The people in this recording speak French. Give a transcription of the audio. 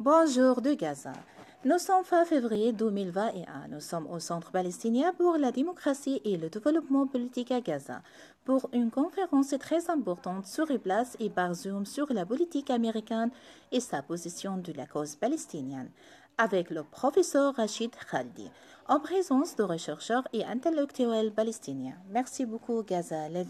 Bonjour de Gaza. Nous sommes fin février 2021. Nous sommes au Centre palestinien pour la démocratie et le développement politique à Gaza pour une conférence très importante sur les places et par sur la politique américaine et sa position de la cause palestinienne avec le professeur Rachid Khaldi en présence de chercheurs et intellectuels palestiniens. Merci beaucoup Gaza la